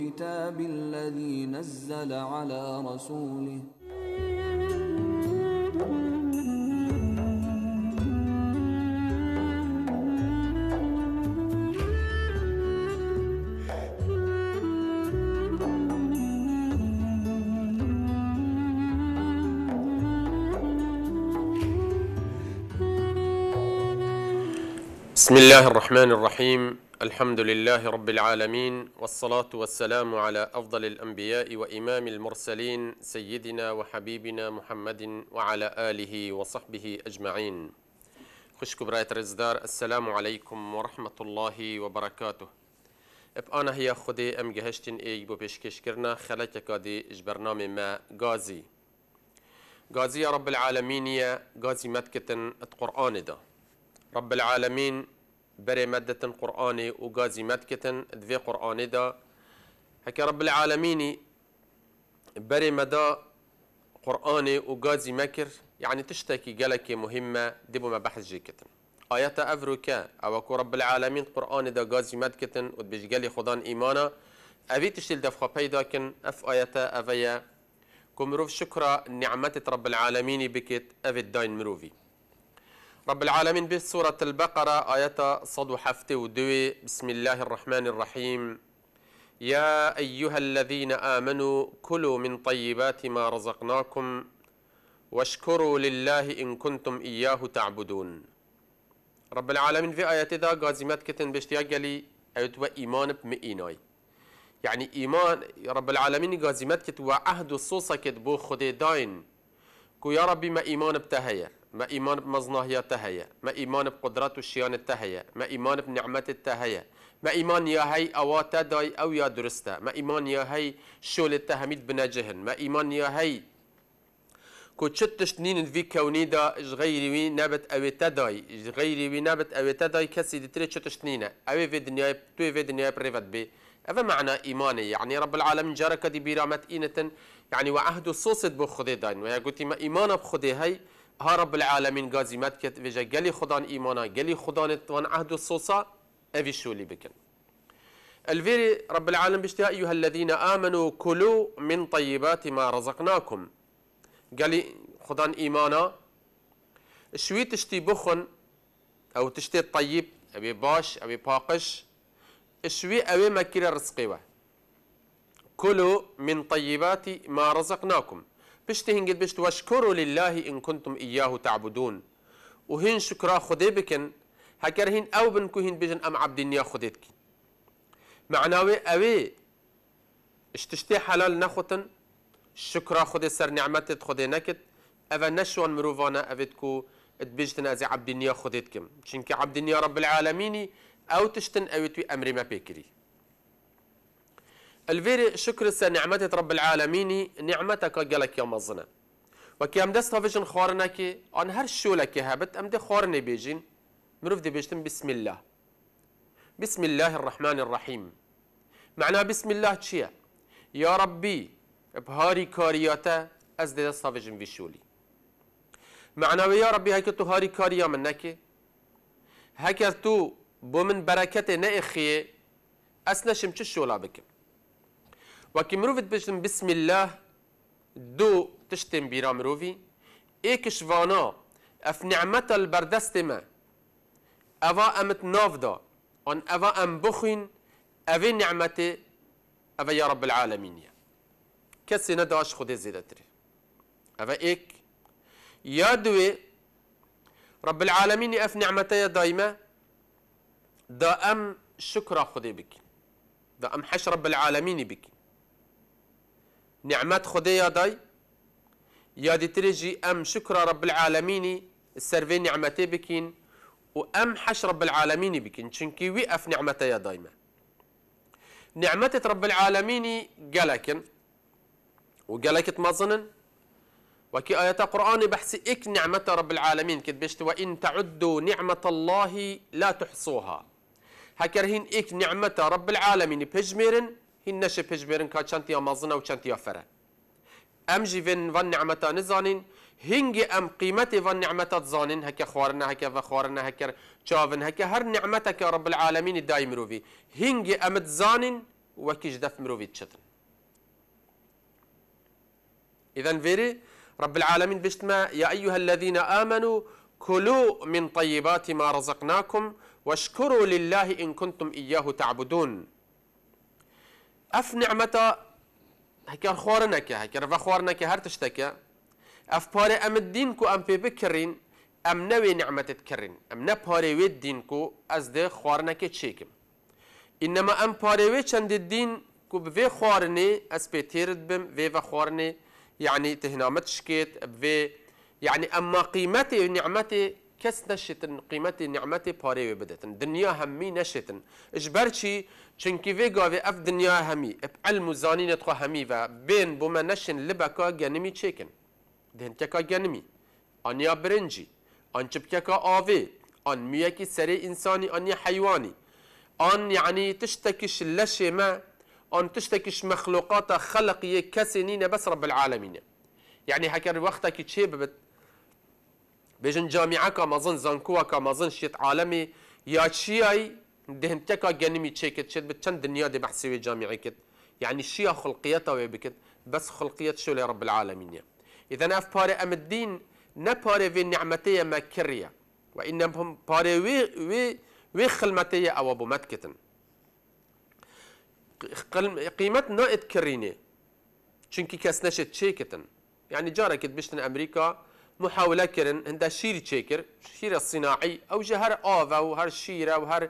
الكتاب الذي نزل على رسوله بسم الله الرحمن الرحيم الحمد لله رب العالمين والصلاة والسلام على أفضل الأنبياء وإمام المرسلين سيدنا وحبيبنا محمد وعلى آله وصحبه أجمعين خشك كبراية رزدار السلام عليكم ورحمة الله وبركاته انا هي خدي أم جهشتن إي بو بيشكش كرنا خلك كادي برنامج ما غازي غازي يا رب العالمين يا غازي متكتن القرآن ده رب العالمين بري مادة قرآني وقازي مادكة دفي قرآني دا هكا رب العالمين بري مدى قرآني وقازي مكر يعني تشتكي قالك مهمة دبو ما بحث جيكتن آيات أفروكا أو رب العالمين قرآن دا قازي مادكة ودبيش قالي خدان إيمانا أبي تشتيل دفخا بيداكن أف آيات أفيا كمروف شكرا نعمة رب العالمين بكت أفيد داين مروفي رب بسورة به سورة البقرة آية حفت ودوي بسم الله الرحمن الرحيم يا أيها الذين آمنوا كلوا من طيبات ما رزقناكم واشكروا لله إن كنتم إياه تعبدون رب العالمين في آيات دا قازمات كتن بشتياق لي أيتوا إيمان بمئيناي يعني إيمان رب العالمين قازمات كتوا عهد الصوصة كتبو خدي داين كو يا ربي ما إيمان بتهيا ما إيمان بمظناهية تهيا ما إيمان بقدرات الشيان تهيا ما إيمان بنعمة تهيا ما إيمان يا هي أو تداي أو يا درستا ما إيمان يا هي شول التهميد بنجهن ما إيمان يا هي كو تشتش نين في كوني دا غيري وي نابت أوي تداي غيري وي نابت أوي تداي كسي دي تري تشتش نينة أوي في دنيا توي في دنيا بريفت بي هذا معنى إيماني يعني رب العالمين جارك دي بيرامت إينة يعني وعهد صوصت بخدي داين ويقول ما إيمان بخدي هاي ها رب العالمين قازي مدكت فيجا ویجا خدان إيمانا ایمانا خدان اتوان عهد الصوصة أفي اوی بكن بکن الفيري رب العالم بشتاء أيها الذين آمنوا كلوا من طيبات ما رزقناكم قال لي خدان إيمانا شوي تشتي بخن أو تشتي الطيب أبي باش أبي باقش شوي أبي مكير رزقيوه كلوا من طيبات ما رزقناكم بشتهنجد بشت واشكروا لله إن كنتم إياه تعبدون وهن شكرا خدي بكن هكرهن أو بنكوهن بجن أم عبدين يا خديتك معناوي أوي اشتشتي حلال نخوتن شكرا خدي سر نعمتت خدي نكت أفا نشوان مروفانا أفيتكو اتبجتن أزي عبدين يا خديتكم شنك عبدين يا رب العالميني أو تشتن توي أمري ما بيكري الفيري شكر سا نعمتت رب العالمين نعمتك قالك يا مظنة وكي ام دستا فيجن خورناكي ان هر شولك هبت ام دي خورني بيجين مروف دي بيجتن بسم الله بسم الله الرحمن الرحيم معنا بسم الله تشيا يا ربي بهاري كارياتا از دي دستا فيجن في شولي معناه يا ربي هكي تو هاري كاريا منك هكي تو بومن بركته اسنا شمش تشولا بكم وەکی مرۆڤت بژم بسمیله دوو تشتێن بیرا ايك شفانا اف نعمەتە البردستما افا امت نافدا ان افا ام بخين افا نعمتي افا يا رب العالمين يا کەسێ نەداش خودێ افا ايك يا دوي دوێ رب العالمين اف نعمەتەیە دايما دا ام شكرا خودێ بك دا ام حش رب العالمين بك نعمات خدي يا داي يا دي ترجي أم شكر رب العالمين السرفين نعمتي بكين وأم حش رب العالمين بكين شنكي وقف نعمتي يا دايما نعمتي رب العالمين قالكن وقالك تمظنن وكي آيات قرآن بحسي إك نعمة رب العالمين كتبشت وإن تعدوا نعمة الله لا تحصوها هكرهين إك نعمة رب العالمين بهجميرن هین نشه پشبرن که چندیا مازنا و چندیا فره ام جیون و نعمتا نزانین هنگی ام قیمت و نعمتا زانین هکه خوارنا هکه و خوارنا هکه چاون هکه هر نعمتا که رب العالمین دای مرووی هنگی ام تزانین وكيش دف مروفي تشتن اذن فيري رب العالمين بشتما يا أيها الذين آمنوا كلوا من طيبات ما رزقناكم واشكروا لله إن كنتم إياه تعبدون اف نعمتا هكار خورنك هكار فخورنك هر تشتك اف باري ام الدين كو ام بي بكرين ام نوي نعمة تكرين ام باري وي الدين كو ازدي خورنك تشيكم انما ام باري وي چند الدين كو بفي خورني از بي تيرد بم في خورني يعني تهنامت شكيت بفي يعني اما قيمتي ونعمتي كس نشتن قيمة نعمة باري و بدتن دنیا همی نشتن اجبر چی چونکی وی اف دنيا همي اب علم و زانین همي و بين بوما نشن لبكا جنمي گنمی دهن دهنککا جنمي انيا برنجي آن چب چپککا آوی آن میکی سري انساني انيا حيواني آن يعني تشتكش لشي ما أن تشتكش مخلوقات خلقية كسنين بس رب العالمين يعني هكذا وقتك تشيب بت بجن بێژن جامیعەکە مەزن زانکووەکە مەزن عالمي يا یاچیایی دهمتەکە گەنمی چێکت شێت بە چەند دنیا دێ بەحسێوی كت يعني شيء خلقيتها بكت بس خلقيت شو لرب العالمين إذا أف باري أم الدين نباري في نعمتي مكرية وإنهم باري وي وي وي خلمتي أو أبو متكتن قيمة نائت كريني شنكي كاسنشت شيكتن يعني جاركت بشتن أمريكا محاوله كرن هندا شيري تشيكر شیر الصناعي او جهر هر آوه و هر شیره و هر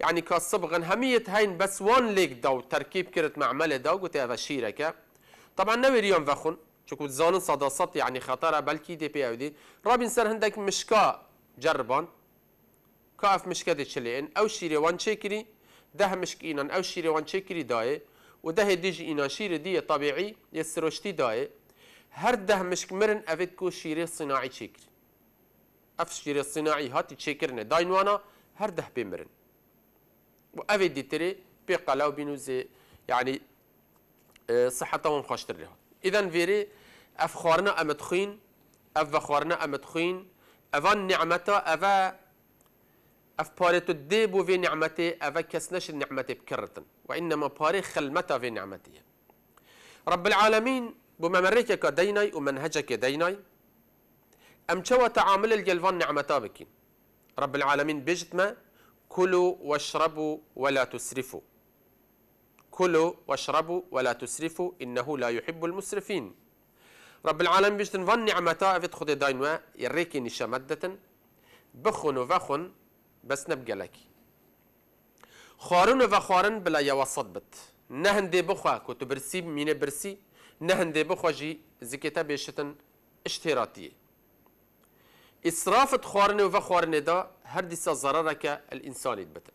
يعني كصبغن همية هين بس وان ليك دو تركيب كرت معمله دو قلت هذا شيره كا طبعا نويريون فخن شكو زانن صدا صد يعني خطره بلكي دي بي او دي رابين سر هندك مشكا جربان كاف مشكا دي شلين او شيري وان شيكري ده مشك اينان او شيري وان شيكري داي وده ديجي اينان شيري دي طبيعي يسروشتي داي هر ده مرن افيد كو شيري صناعي چکر اف شيري صناعي هاتي چکرن داينوانا هر ده بمرن و اوید دیتره بی قلاو زي يعني اه، صحة طوام خاشتر لها اذا فيري اف خارنا امتخين اف افان نعمتا افا اف باريتو دي بو في نعمتي افا كسنش النعمتي بكرتن وانما باري خلمتا في نعمتي رب العالمين بو ممرك كديناي ومنهجك ديناي أم شوى تعامل الجلفان نعمتا بكين رب العالمين بجتما كلوا واشربوا ولا تسرفوا كلوا واشربوا ولا تسرفوا إنه لا يحب المسرفين رب العالمين بجتن فان نعمتا افت خدي داينوا يريكي نشا بخون بخن وفخن بس نبقى لك خارن وفخارن بلا يوسط بت نهن دي بخوا كتبرسي مين برسي نهندي بخوجي زكيتا بيشتن اشتراطية اسرافت خوارنه و خوارنه دا هر ديسا ضررك الإنساني بتن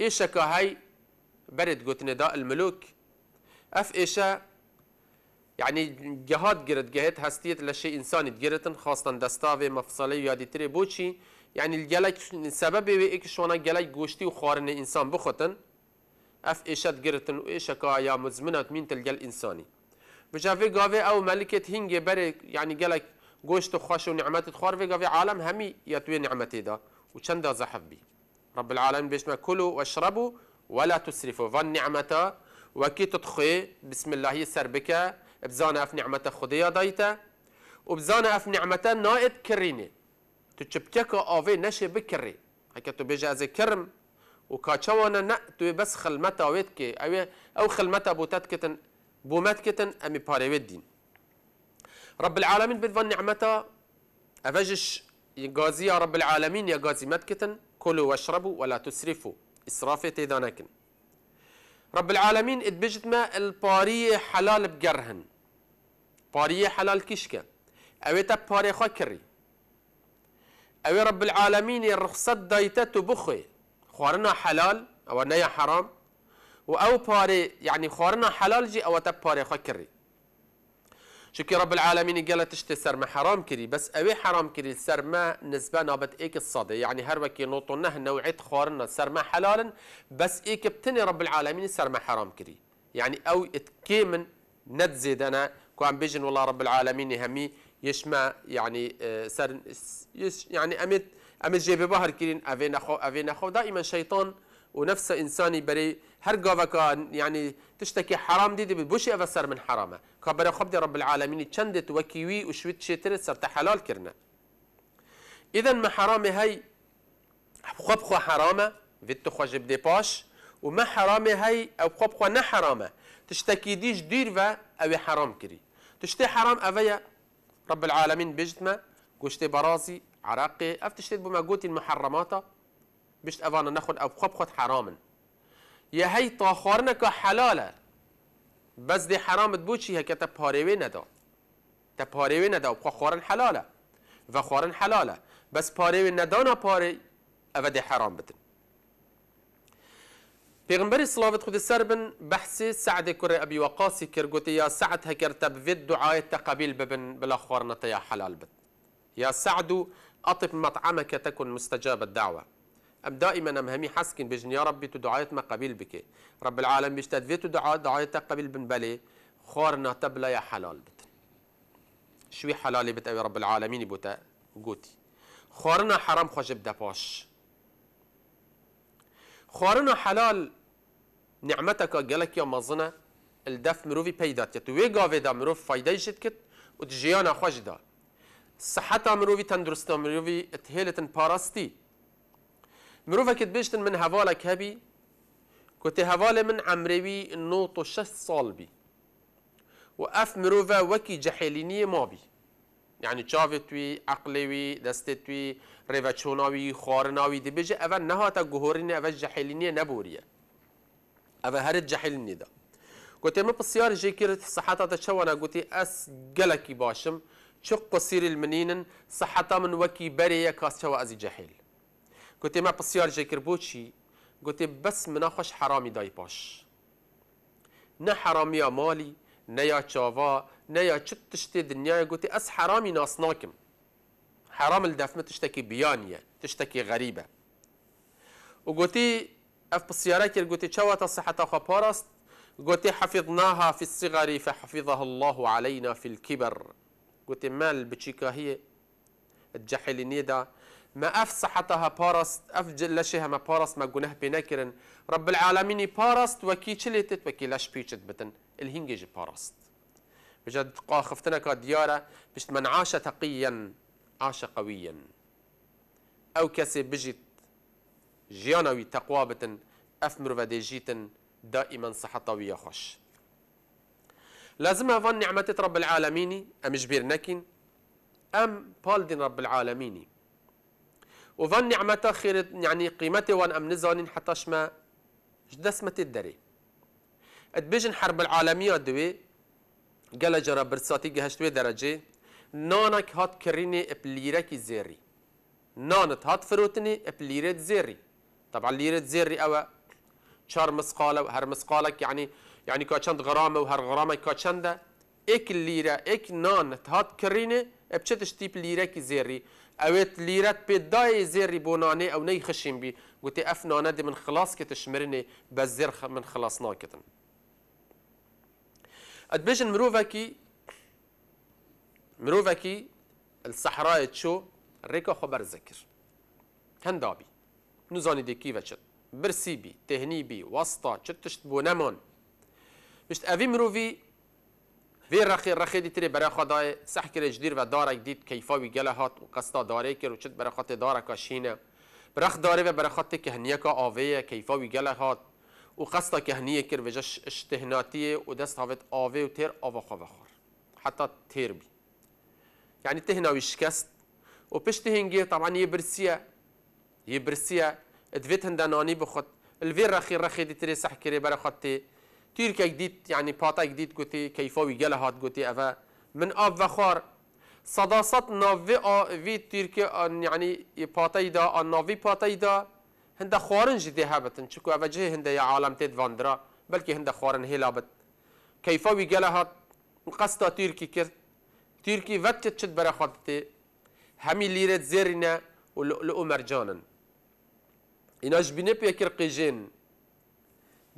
إيشا كهي برد قوتن دا الملوك أف إيشا يعني جهاد قرد جهات هستيت لشيء إنسان قرتن خاصة دستاوي مفصلي يادي تري بوشي يعني الجلك سبب ايش شونا جلك قوشتي وخوارن إنسان بخوتن اف ایشت گرتن و ایشکا یا مزمنک مین تلگل انسانی بجاوی گاوی او ملکت هنجي بره یعنی قالك گوشت خوش و نعمت خوار وی گاوی عالم همی یتوی نعمتی دا و چند زحف بی رب العالمین بيش کلو و اشربو ولا تسرفو وان نعمتا وكي تدخي بسم الله سربك ابزان اف نعمتا خديا دايتا وبزانا اف نعمتا نائد كريني تشبكك اوفي نشي بكري هكا تبيجا زي كرم و وكاتشوانا نأتوي بس خلمتا ويتكي أو أو خلمتا بوتاتكتن بوماتكتن أمي باريويت دين رب العالمين بدفن نعمتا أفجش يغازي يا رب العالمين يا غازي متكتن كلوا واشربوا ولا تسرفوا إسرافي تيدانكن رب العالمين ادبجت ما الباري حلال بجرهن باري حلال كشكا أويتا باري خاكري أوي رب العالمين الرخصة دايتاتو بخي خوارنا حلال او نيا حرام و او باري يعني خوارنا حلال جي او تب باري شكي رب العالمين قال تشتي سر ما حرام كري بس اوي حرام كري سر ما نسبه نابت ايك الصدي يعني هر وكي نوطنه نوعية خوارنا سر ما حلالا بس ايك بتني رب العالمين سر ما حرام كري يعني او اتكيمن نتزيد انا كوان بيجن والله رب العالمين همي يشما يعني اه، سر يعني امت ئەمە جێبێ بەهر کردین أفين أخو دائیمە شەیتۆن و نفسە ئینسانی بەری هەر گاوەکە يعني تشتكي حرام دي دي بوش افسر من حرامه كبر خب دي رب العالمين تشندت وكيوي وشويت شوێت صرت حلال كرنا اذا ما حرام هەی خب خو حرامه بێت تو جب دي باش وما حرام حرامێ او خب خو نحرامه تشتكي ديش دير فا او حرام كري تشتي حرام افيا رب العالمين بجتما گوشتێ برازي عراقي افتشتت بمجوتي المحرمات بشت أفانا ناخد أو خب خد حراما يا هي طاخرنك حلالة بس دي حرام تبوشي هكا تبهاريوي ندا تبهاريوي ندا وبخو خورن حلالة و حلالة بس پاریوی ندانا باري او دي حرام بدن پیغمبر صلوات خود سر بن بحث سعد کر ابي وقاص کر گوت یا سعد هکر تب ود دعای تقبیل ببن بلا خورنت یا حلال بد یا سعد أطب مطعمك تكن مستجاب الدعوة أم دائما أم همي حسكن بجن يا ربي تدعيت ما قبيل بك رب العالم بيشتد في تدعى دعيت قبيل بن بلي خورنا تبلا يا حلال بت شوي حلالي بت أوي رب العالمين بوتا قوتي خورنا حرام خجب دباش خورنا حلال نعمتك قالك يا مظنة الدف مروفي بيدات يتوي قافي دا مروف فايدة يشتكت وتجيانا خجدا صحتا مروی تندرستا مروی اتهیلتن پاراستی مروفا کت بیشتن من هوالا که بی کتی هوالا من عمروی نوت و شست سال بی و اف مروفا وکی جحیلینی ما بی يعني چاوتوی عقلوی دستتوی روچوناوی خارناوی دی بجه اول نها تا گهورینه اول جحیلینی نبوریه اول هر جحیلینی دا گوتی من بسیار جکرت صحتا تا چوانا گوتی اس گلکی باشم شق سير المنين صحتا من وكي بري يا كاس ازی جحیل قلت ما بسيار جاي كربوشي قلت بس مناخش حرامي داي باش نا حرامي يا مالي نا يا تشافا نا يا تشتشتي دنیای قلت اس حرامي ناس ناكم. حرام ما تشتكي بيانية تشتكي غريبة وقلت اف بسيارة كير قوتي شوات صحة اخو باراست قلت حفظناها في الصغر فحفظها الله علينا في الكبر گوتی مال بچیکا هي الجحلینی دا ما اف صحتها بارست اف جلشها ما بارست ما گناه بنکرن رب العالمینی بارست وکی چلیتت وکی لش پیچت بتن الهنگیج بارست بجد قاخفتنك ديارة بشت من عاش تقيا عاش قويا او كسي بجت جيانوي تقوابتن اف مروفا ديجيتن دائما صحة ويا خوش لازمها ظن نعمة رب العالمين أم جبير أم بالدين رب العالمين وظن نعمة خير يعني قيمته وان أم نزانين حتى شما دسمة الدري اتبيجن حرب العالمية دوي قال جرا برساتي جهشتوي درجة نانك هات كريني بليرك زيري نانت هات فروتني بليرة زيري طبعا ليرت زيري أو شار مسقالة هر مسقالك يعني يعني كاتشند غرامه وهر غرامه كاتشنده اك ليره اك نان تهات كرينه بچتش تيب ليره كي زيري اوت ليره بداي زيري بوناني او ني خشين بي قلت افنانه دي من خلاص كتشمرني بس من خلاص ناكتن ادبيجن مروفاكي مروفاكي الصحراء تشو ريكو خبر ذكر هندابي نوزاني دي كيفا برسيبي تهنيبي واسطة چتشت بونامون بشت اوی مرووی وی رخي رخی دیتری برای خدای سح کرد جدیر و دارک دید کیفاوی گله هات و قصدا داره کرد و چت برای خط دارک شینه برخ داره و برای خط که هنیکا آوه کیفاوی گله هات و قصدا که هنیه کرد و جش اشتهناتیه و دست هاوت آوه و تیر آوه خواه خور حتى تير بي يعني تهنا تهناوي شكست وبشت هنجي طبعا يبرسيا يبرسيا دفيت هنداناني بخط الفير رخي رخي دي تري صح كري برا خطي تیرکێک دیت یعنی پاتێک دیت گوتی کەیفاوی گەلە هات گوتی ئەە من ئاب بە خوار سەداسەت ناوێ ئاوی تیرکە یعنی پاتەیدا ئە ناوی پاتەیدا هەندە خوارن جی دێ هەبن چکو ئەوەجێ هەندەیە عالم تێت واندرا بەلکی هەندە خوارن هێلا بت کەیفاوی گەلە هات قەستا تیرکی کرد تیرکی وەکتت چت بەرە خوات تێ هەمی لیرەت زێرینە و لە ئومەرجانن. ئیناش بینە پێکرد قیژێن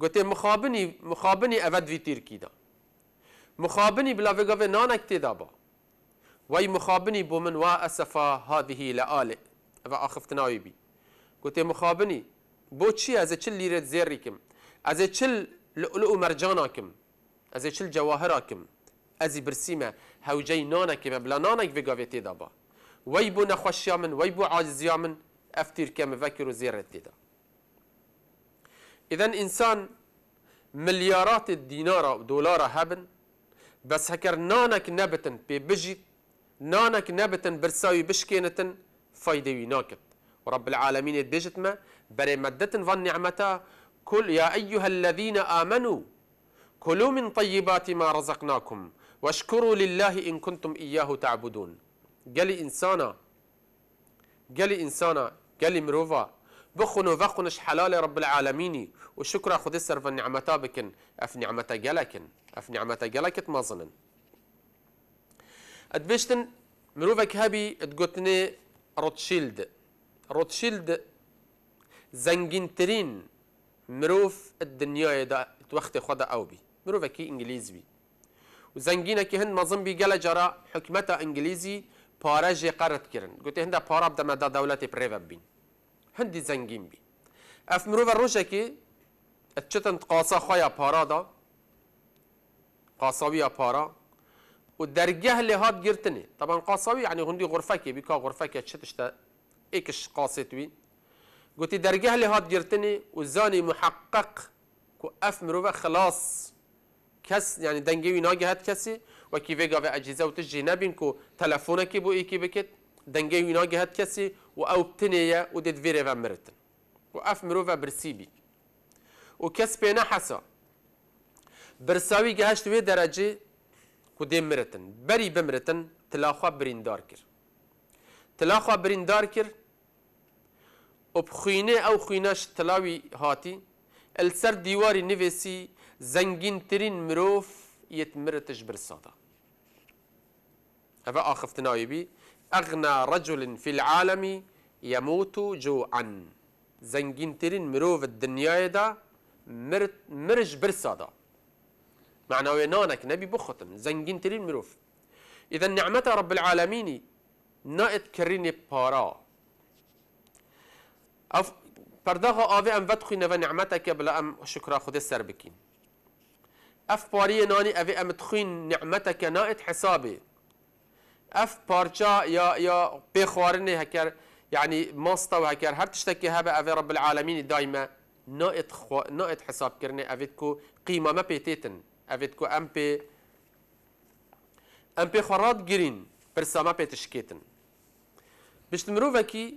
گوته مخابنی مخابنی اود وی تیر کیدا مخابنی بلا وگاو نانک تیدا با وی مخابنی بو من وا اسفا هذه لآل و آخفتناوی بی گوته مخابنی بو چی از چل لیرت زیری کم از چل لؤلؤ مرجانا کم از چل جواهرا کم از برسیمه هوجی نانک بلا نانک وگاو تیدا با وی بو نخوشیا من وی بو عاجزیا من افتیر کم وکر و زیرت تیدا إذا إنسان مليارات الدينار أو دولار هبن بس هكر نانك نبتن بي نانك نبتن برساوي بشكينتن فايدة ويناكت ورب العالمين الدجت بري مدتن ظن نعمتا كل يا أيها الذين آمنوا كلوا من طيبات ما رزقناكم واشكروا لله إن كنتم إياه تعبدون قال إنسانا قال إنسانا قال مروفا بخونو وفخنش حلال رب العالمين وشكرا خدسر السرف النعمتا بكن اف نعمتا جلكن اف نعمتا جلكت مظنن ادبشتن مروفك هبي تقولتني روتشيلد روتشيلد زنجين ترين مروف الدنيا يدا وقت خدا اوبي مروفك انجليزي بي وزنجينك هن مظن بي جلا جرا حكمتا انجليزي پاره جی قرض کردن گفته هنده پاره بدم دا دولت پریو بین هەندی زەنگین بین ئەف مرۆڤ ڕۆژێکی ئەچێتن قاسا پارا دا قاساویە پارا و دەرگەه لێ هات گرتنی تەبان قاساوی عنی هەندی غرفەکێ بیکا غرفەکە چ تشتە ئێکش قاسێت وی گوتی دەرگەه لێ و زانی محقق کو ئەف مرۆڤە خلاص کەس یعنی دەنگەوی ناگەهات کەسی وەکی وێگاوە ئەجیزە و تشجی نەبین کو تەلەفۆنەکی بۆ ئیکی بکەیت دەنگەوی ناگەهات کەسی och aupteneia och det vireva mrten. Och afmerova bersibi. Och kaspena hasa. برساوی گهشت وی درجه کو دې مرتن بری بمرتن تلاخوا بریندار کر تلاخوا بریندار کر اب خوینه او خویناش تلاوی هاتی السر دیواری نویسی زنگین ترین مروف یت مرتش برسادا هفه آخفتنایی بی أغنى رجل في العالم يموت جوعا زنجين ترين مروف الدنيا دا مرج برسا دا معناوی نانک نبی بخوتن زنگین مروف اذا نعمت رب العالمين نائت كريني بارا اف پرداغ آوه ام ودخوی نوه نعمتک بلا ام شکرا خود سر بکین اف پاری نانی اوه ام تخوین نعمتک نائت حسابه اف بارچا يا يا بخوارني هكر يعني ماستا وهكر هر تشتكي هبه افي رب العالمين دائما نائت خو... نائت حساب كرني افيتكو قيمه ما بيتيتن افيتكو ام بي ام بي خرات جرين برسا ما بيتشكيتن بشت مروفكي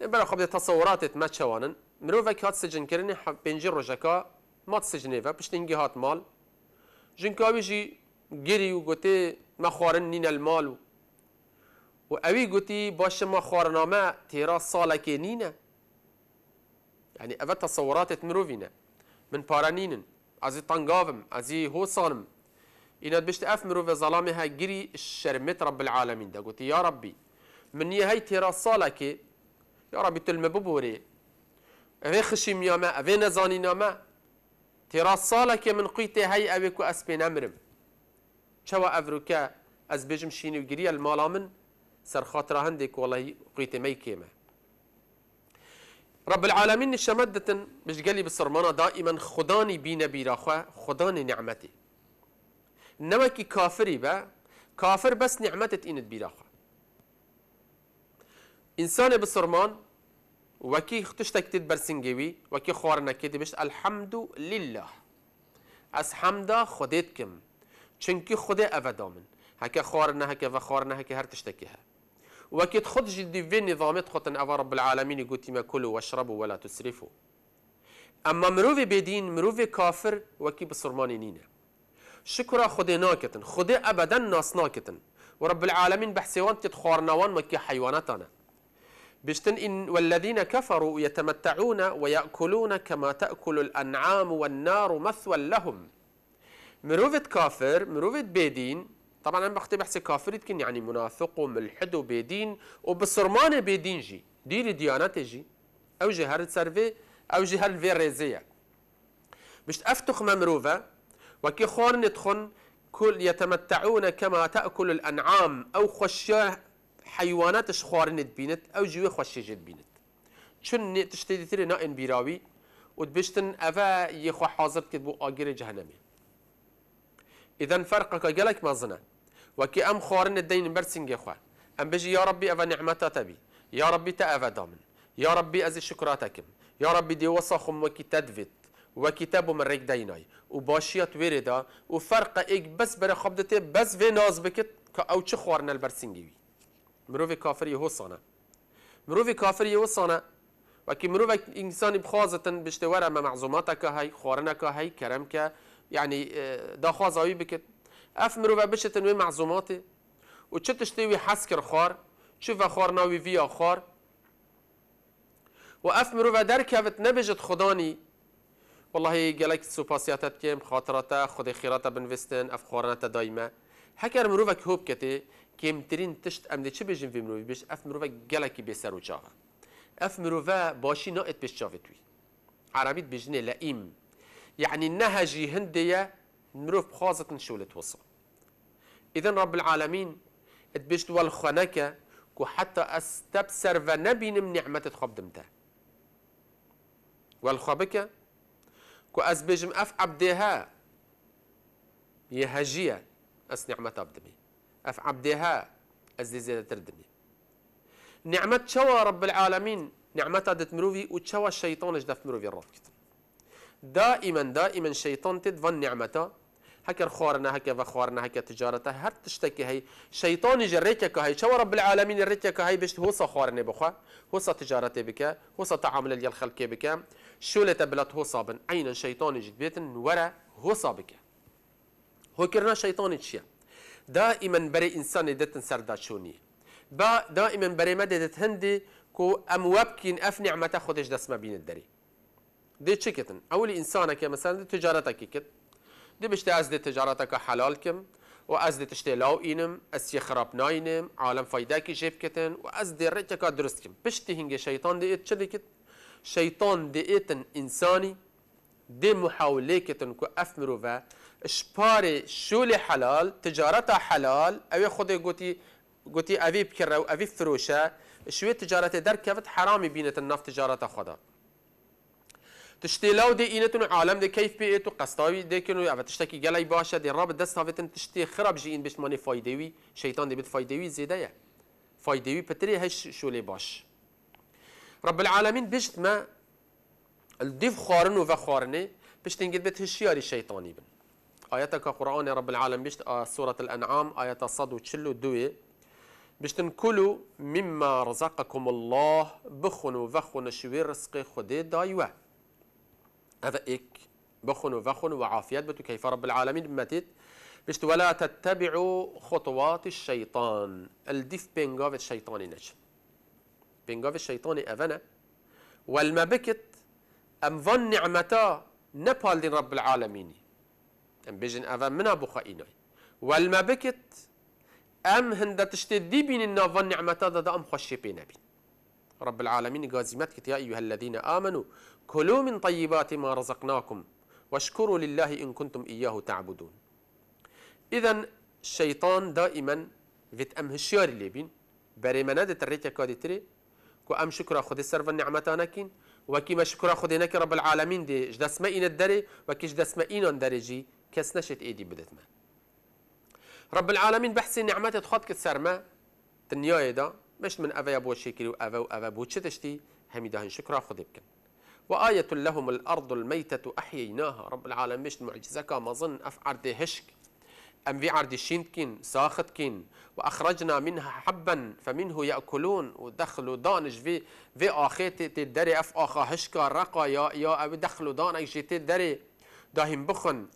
برا خب تصورات ما تشوانن مروفكي هات سجن كرني بنجي روجاكا ما تسجنيفا باش تنجي هات مال جنكاوي جي جري وقوتي ما خوارن المال و اوی گوتی باش ما خوارنامه تیرا ساڵەکێ نینه یعنی اوه تصوراتت مروفینه من پارانینن ئازی تەنگاوم ئەزی هۆسانم ئینات بشت مروف ظلامی ها گری شرمت رب العالمین ده گوتی یا ربی من یه های تیرا ساڵەکێ یا ربی تلمە ببورێ ئەوێ خشی اوه ئەوێ نەزانینامە تیرا ساڵەکێ من قوی های اوه کو اسپین امرم نەمرم افروکه از بجم شینو گری المالامن؟ من خاطر هندك والله قيت مي كيما رب العالمين الشمدة مش قالي بالسرمانة دائما خداني بينا بيراخوا خداني نعمتي إنما كي كافري با كافر بس نعمتت ان بيراخوا إنسان بالسرمان وكي اختشتك تدبر سنجوي وكي خوارنا كده بش الحمد لله از حمدا خودت كم چونكي خود أفدامن هكا خوارنا هكا وخوارنا هكا هر تشتكيها وكي تخدج في النظام خطن أفا رب العالمين يقول تيما كلوا واشربوا ولا تسرفوا أما مروفي بدين مروفي كافر وكي بصرماني نينا شكرا خدي ناكتن خدي أبدا ناس ناكتن ورب العالمين بحسيوان تتخورنوان مكي حيواناتنا بشتن إن والذين كفروا يتمتعون ويأكلون كما تأكل الأنعام والنار مثوى لهم مروفة كافر مروفة بيدين طبعا انا بختي بحسي كافرتكن يعني منافق وملحد وبيدين وبصرمان بيدين جي ديري ديانات جي او جي هارد تسرفي او جي هارد في ريزيه افتخ ممروفه وكي خور ندخن كل يتمتعون كما تاكل الانعام او خشيه حيوانات شخورن بينت او جوي خشيه جد بينت شن تشتدي تري نائن بيراوي ودبشتن افا يخو حاضر كتبو اجر جهنمي اذا فرقك قالك مازنه وكي ام خوارن الدين برسنج اخوا ام بيجي يا ربي افا نعمتا تبي يا ربي تا افا دامن يا ربي ازي شكراتك يا ربي دي وصخم وكي تدفت وكتاب من ريك ديناي وباشية وردة وفرق ايك بس برا خبدتي بس في ناس بكت او چه خوارن البرسنجيوي مروفي كافر يهو صانا مروف كافر يهو صانا وكي مروفي انسان بخوازتن بشتورا ما معزوماتك هاي خوارنك هاي كرمك يعني آه، دا خواز بكت افمرو و بشه تنوی معظوماته و چه تشتی وی حس کر خار چه و خار ناوی وی خار و افمرو و درک اوت نبجت خدانی والله گلک سوپاسیاتت کم خاطراتا خود خیرات بنوستن اف خارنت دایمه هکر مرو و کهوب کته کمترین تشت امده چه بجن وی مروی بش اف مرو و گلکی بسر و چاوه اف مرو و باشی نایت بش چاوه عربیت بجنه لئیم يعني نهجي هندية مروف بخازة نشولة وصل إذن رب العالمين اتبشت والخنكة كو حتى استبسر فنبي من نعمة دمتا والخبكة كو أزبجم أف عبدها يهجية أس نعمة عبدمي أف عبدها دي زيادة تردمي نعمة شوى رب العالمين نعمة دت مروفي وتشوى الشيطان اجدف مروفي الرافكت دائما دائما الشيطان تدفن نعمته هكر خوارنا هكا وخوارنا هكا تجارته هر تشتكي هي شيطان جريتك هي شو رب العالمين ريتك هي باش هو خوارني بخا هو تجارتي بك هو صتعامل ديال الخلق بك شو لا تبلت هو صابن عين شيطان جد بيت ورا هو صابك هو كرنا شيطان تشيا دائما بري انسان دت سردا شوني با دائما بري مددت هندي كو ام وبكين اف نعمه تاخذش دسمه بين الدري دي تشكتن اول انسانك مثلا تجارتك كت دی بشته از دی تجارتک حلال کم و از دی تشتی لاو اینم از یه خراب ناینم عالم فایده کی جیب کتن و از دی رکه که درست کم پشتی هنگ شیطان دیت چه دیکت شیطان دیتن انسانی دی محاوله کتن که افمرو و شپار شول حلال تجارت حلال او خود گوتی گوتی اوی بکره و اوی فروشه شوی تجارت در کفت حرامی بینت النفت تجارت خدا تشتي لو دي عالم دي كيف بي تو قستاوي دي كنو اف تشتكي جلاي باشا دي راب دست هافتن تشتي خرب جين باش ماني فايدوي شيطان دي بت فايدوي زيدايا فايدوي بتري هش شولي باش رب العالمين بشت ما الديف خارنو وفا خارني باش تنجد بت هشياري شيطاني بن آياتك قرآن رب العالم بشت آه، سورة الأنعام آيات صد وتشلو دوي بشتن كلو مما رزقكم الله بخنو وخن شوي رزق خدي دايوه هذا إيك بخن وفخن وعافيات بتو كيف رب العالمين بمتيت بشت ولا تتبعوا خطوات الشيطان الديف بينغوف الشيطان نجم بينغوف الشيطان أفنا والما بكت أم ظن نعمتا نبال دين رب العالمين أم بيجن أفن منا بخائنا والما بكت أم هند تشتدي بين النظن نعمتا دا, أم خشي بين رب العالمين قازمتك يا أيها الذين آمنوا كلوا من طيبات ما رزقناكم واشكروا لله إن كنتم إياه تعبدون إذا الشيطان دائما فيت أم هشيار اللي بين بري منادة الريكة كادي تري كو أم شكرا خدي سرف النعمتانكين وكما شكرا خذي نك رب العالمين دي جدا سمئين الدري وكي جدا سمئين درجي كس نشت إيدي بدتنا رب العالمين بحسي نعمات تخط كتسر ما تنيايدا مش من أفا يبو شكري وأفا وأفا بوتشتشتي هميدا هن شكرا خذ بكن وآية لهم الأرض الميتة أحييناها رب العالمين معجزة كما ظن أف عرد هشك أم في عرد شينكين ساختكين وأخرجنا منها حبا فمنه يأكلون ودخلوا دانج في في آخيتي تدري أف آخا هشكا رقا يا يا أبي دخلوا دانج تدري داهم بخن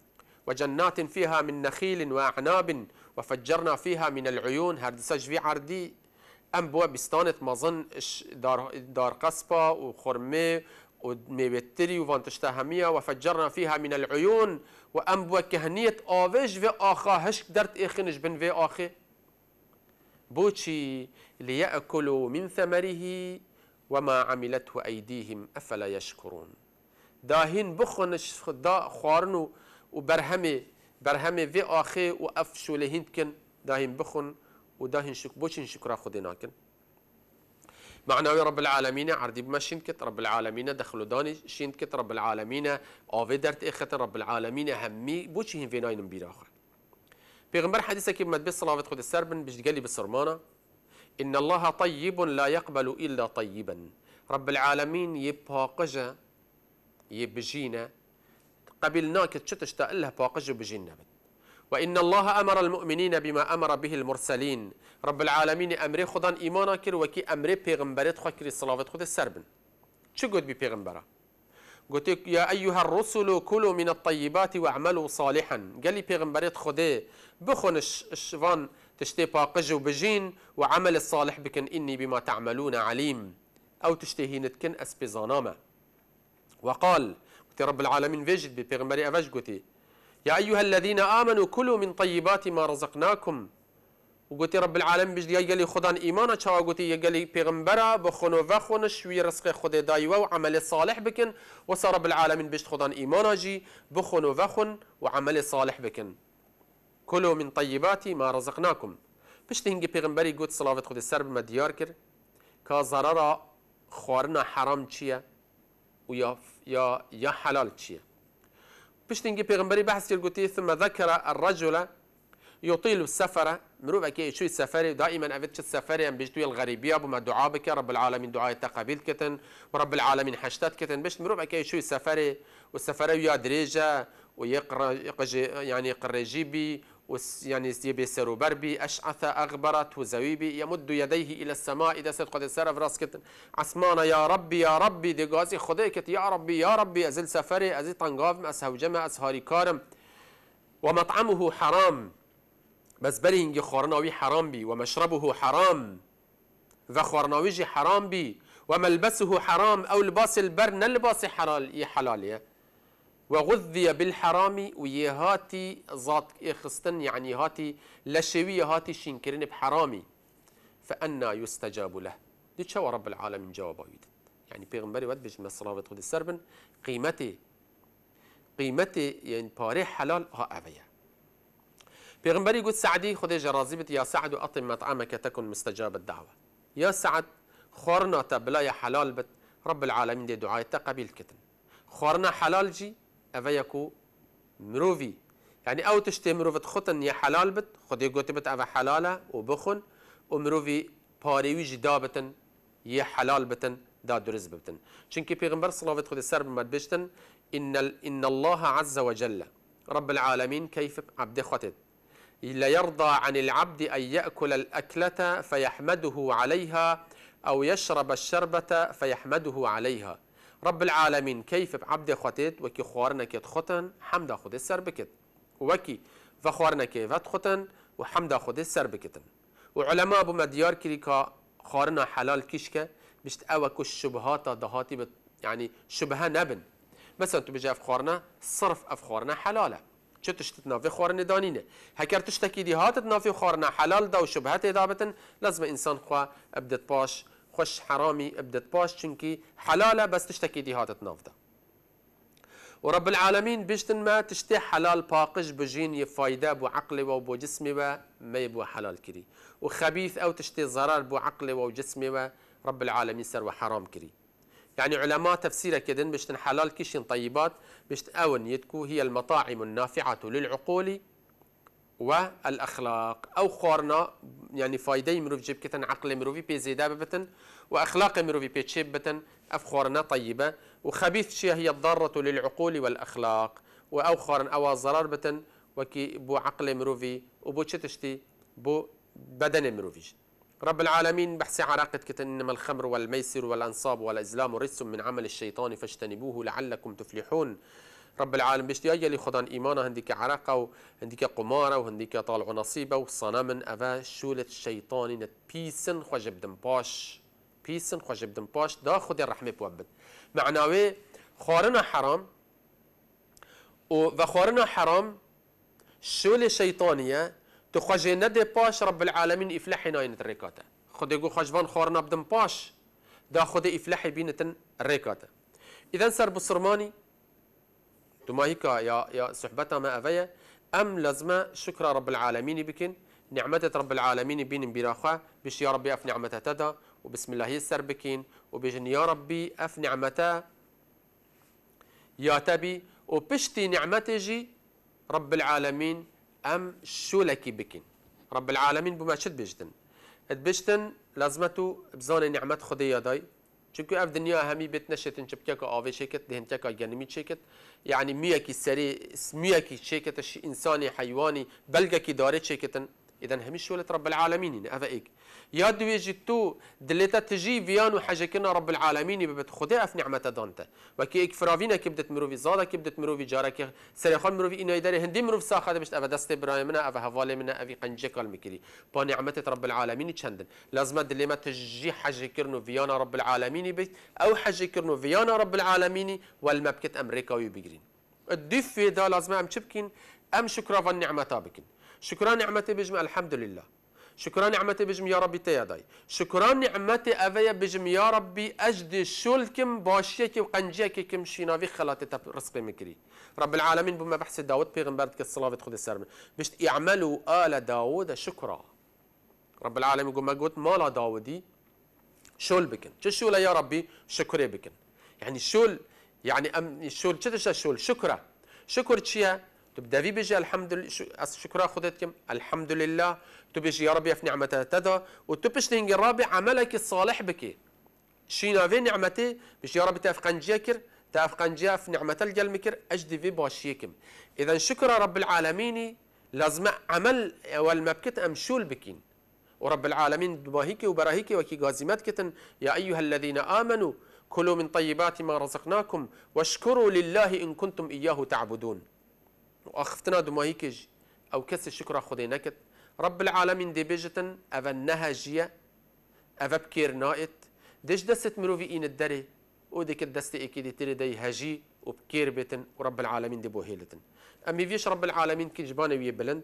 وجنات فيها من نخيل وأعناب وفجرنا فيها من العيون هردسج في عردي أم بوا بستانة مظن دار, دار قصبة وخرمي وميبتري وفانتشتهمية وفجرنا فيها من العيون وأم بوكهنية آفج في آخا هشك درت إخنش بن في آخي بوشي ليأكلوا من ثمره وما عملته أيديهم أفلا يشكرون داهين بخنش دا خارنو وبرهمي برهمي في آخي وأفشو لهين داهين بخن وداهين شك بوشين شكرا خدناكن معنوي رب العالمين عردي بما شينكت رب العالمين دخلوا داني شينكت رب العالمين اوفيدرت اخت رب العالمين همي بوچه هين فيناين بيراخن پیغمبر حديثك كيف مدبس صلاوت خد السربن بجد قلي بالسرمانة إن الله طيب لا يقبل إلا طيبا رب العالمين يباقجة يبجينا قبلناك ناكت تقلها إلا بجينا بت وإن الله أمر المؤمنين بما أمر به المرسلين رب العالمين أمر خدا إيمانا كر وكي أمر پیغمبرت خوا كري صلاة خود السربن چه قد بي پیغمبرا قلت يا أيها الرسل كلوا من الطيبات واعملوا صالحا قال لي پیغمبرت خده بخون الشفان تشتي باقج وبجين وعمل الصالح بكن إني بما تعملون عليم أو تشتهي نتكن أسبزانامة وقال قلت رب العالمين فيجد ببيغمبري أفاج قلت يا أيها الذين آمنوا كلوا من طيبات ما رزقناكم وقلت رب العالمين بيجي يقلي خدان إيمانا شوا قلت يقلي بيغمبرا بخونو وخونش شوي رزق خد دايوا وعمل صالح بكن وصار رب العالمين بيجي خدان إيمانا جي بخونو وخون وعمل صالح بكن كلوا من طيبات ما رزقناكم بيش هنجي بيغمبري قلت صلاة خد السرب ما ديار كر كا خوارنا حرام چيه ويا يا يا حلال چيه باش تنجي بيغمبري بحث قلت ثم ذكر الرجل يطيل السفر مروبا كي شو السفر دائما افيتش السفر يعني بيجتوي الغريبية بما دعاء بك رب العالمين دعاء تقبيل كتن ورب العالمين حشتات كتن باش مروبا كي شو السفر والسفر ويا دريجة ويقرا يعني يقرا جيبي يعني يبي سرو بربي أشعث أغبرت وزويبي يمد يديه إلى السماء إذا سيد قد سرف راس كتن عسمانا يا ربي يا ربي دي غازي خدي يا ربي يا ربي أزل سفري أزل تنقافم جمع أسهاري كارم ومطعمه حرام بس بلي خورناوي حرام بي ومشربه حرام وخورناويجي حرام بي وملبسه حرام أو لباس البر نلباس حلال حلال وغذي بالحرام ويهاتي ذات خستن يعني هاتي لشوي هاتي شينكرين بحرامي فأنا يستجاب له دي شو رب العالمين جواب ويد يعني بيغمبري ود بيش مسلاوت خود السربن قيمتي قيمتي يعني باري حلال ها أبيه بيغمبري قد سعدي خذي جرازي بت يا سعد أطم مطعمك تكن مستجاب الدعوة يا سعد خورنا تبلا يا حلال بت رب العالمين دي دعاية تقبيل كتن خورنا حلال جي افيكو مروفي يعني او تشتي مروفت خوتن يا حلال بت خدي گوتی بت حلاله وبخن ومروفي باري ويجي دابتن يا حلال بتن دا درز ببتن چونکی پیغمبر صلوات خود سر بمد بشتن ان, ال... إن الله عز وجل رب العالمين كيف عبد خطت لا يرضى عن العبد أن يأكل الأكلة فيحمده عليها أو يشرب الشربة فيحمده عليها رب كيف کیف عبد وكي خوارنا كيت خوتن حمد خود السر بكت وكي فخوارنا خوارنکیت خوتن وحمد خود السر بکتن وعلماء ابو مديار مدیار خوارنا حلال كشكا بشت او کش شبهات دهاتي بت يعني شبهه نبن مثلا تو بجي افخارنا صرف افخارنا حلاله چه تشتت في خورن دانينه هكر تشتكي دي هاتت نافي خورنا حلال دا وشبهات دابتن لازم انسان خواه ابدت باش قش حرامي بدت باش چونكي حلاله بس تشتكي دي هاتت نافده ورب العالمين بيشتن ما تشتي حلال باقش بجين يفايدة بو عقلي وبو جسمي ما يبو حلال كري وخبيث أو تشتي ضرر بو عقلي وجسمي رب العالمين سر وحرام كري يعني علماء تفسيره كدن بيشتن حلال كيشين طيبات بيشت أون يتكو هي المطاعم النافعة للعقول والاخلاق او خورنا يعني فايدي مروف جيب كتن عقل مروف بي زيدا ببتن واخلاق مروف بي تشيب بتن اف خورنا طيبه وخبيث شيء هي الضارة للعقول والأخلاق وأو خورن أو ضرر بتن وكي بو عقل مروفي وبو تشتشتي بو بدن مروفيش رب العالمين بحثي عراقة كتن إنما الخمر والميسر والأنصاب والأزلام رجس من عمل الشيطان فاجتنبوه لعلكم تفلحون رب العالم أي اللي خدان إيمانا هنديك عرقة وهنديك قمارة وهنديك طالع نصيبة وصنمن أفا شولة الشيطان إنت بيسن خجب دم باش بيسن خجب دم باش دا خد الرحمة بوبد معناوي خارنا حرام وخارنا حرام شولة شيطانية تخجي ندي باش رب العالمين إفلاحنا إنت ريكاتا خد يقول خجبان خارنا بدم باش دا خد إفلاحي بينتن ريكاتا إذا سر بصرماني هيك يا يا صحبتا ما أفيا أم لازمة شكر رب العالمين بكن نعمة رب العالمين بين براخا بش يا ربي أف نعمتها تدا وبسم الله يسر بكين وبجن يا ربي أف نعمتها يا تبي وبشتي جي رب العالمين أم شو بكين رب العالمين بما شد بجتن اد بجتن لازمتو بزاني نعمت خدي يا داي Çünkü ev dünya hemi bet neşetin çepkeka avê şeket dehên teka genemî çeket yani miyekî serî miyekî çêkete ji insanî heywanî belgekî darê çêketin اذا همش ولت رب العالمين هذا ايك يا دويجي تو دلتا تجي فيانو حاجه كنا رب العالمين ببت خدي اف نعمه دانتا وكي اك فرافينا كي بدت مروفي زادا كي بدت مروفي جارك كي خال مروفي انو يداري هندي مروف ساخه بشت اف دست ابراهيمنا اف هوالي منا اف قنجك المكري با نعمه رب العالمين تشندن لازم دلما تجي حاجه كرنو فيانا رب العالمين بيت او حاجه كرنو فيانا رب العالمين والمبكت امريكا ويبيجرين الدف ده لازم ام تشبكين ام شكرا فالنعمه تابكين شكرا نعمتي بجم الحمد لله شكرا نعمتي بجم يا ربي تياداي شكرا نعمتي أفيا بجم يا ربي أجدي شلكم باشيك وقنجيك كم شينافي خلاتي تب رزقي مكري رب العالمين بما بحس داود بيغمبرتك الصلاة خذ السرمن بشت اعملوا آل داود شكرا رب العالمين ما قلت مالا داودي شول بكن شو يا ربي شكري بكن يعني شول يعني أم شول شتش شول شكرا شكر تشيا تو داوی بيجي الحمد لله شكرا خودت الحمد لله تو بيجي يا رب يا نعمته تدا وتو بيجي پشت عملك الصالح بكي شينا في نعمتي بيجي يا رب تاف جاكر کر تاف في اف الجلمكر اجدي في باشيكم اذا شكرا رب العالمين لازم عمل والمبكت امشول بكين ورب العالمين دباهيكي وبراهيكي وكي غازمات كتن يا أيها الذين آمنوا كلوا من طيبات ما رزقناكم واشكروا لله إن كنتم إياه تعبدون وأخفتنا دماهي أو كس الشكر خدي نكت رب العالمين دي بيجتن أفا نهجية أفا بكير نائت ديش دست مروفي إين الدري ودي كد دست إيكي دي تري دي هجي وبكير بيتن ورب العالمين دي بوهيلتن أمي فيش رب العالمين كي جباني ويا بلند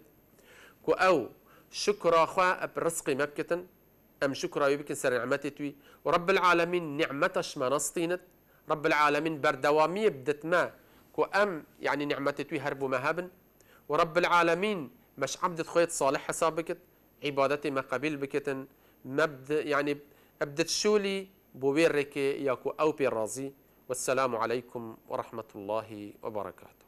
كو أو شكرا خوا برزقي مبكتن أم شكرا يبكن سر نعمتي توي ورب العالمين نعمتش ما نصطينت رب العالمين بردوامية بدت ما وام يعني نعمت توي هرب وما هبن ورب العالمين مش عبد خيط صالح حسابكت عبادتي ما قبيل بكتن مبد يعني ابدت شولي بويرك ياكو او بي والسلام عليكم ورحمه الله وبركاته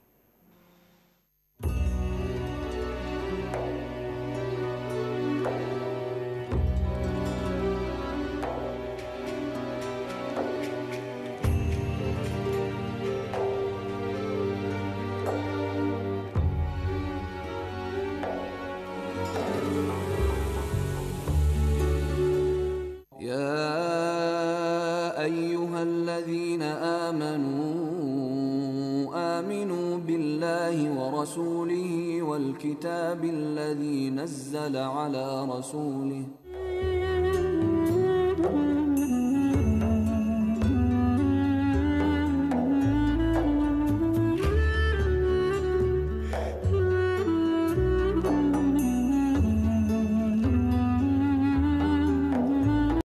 نزل على رسوله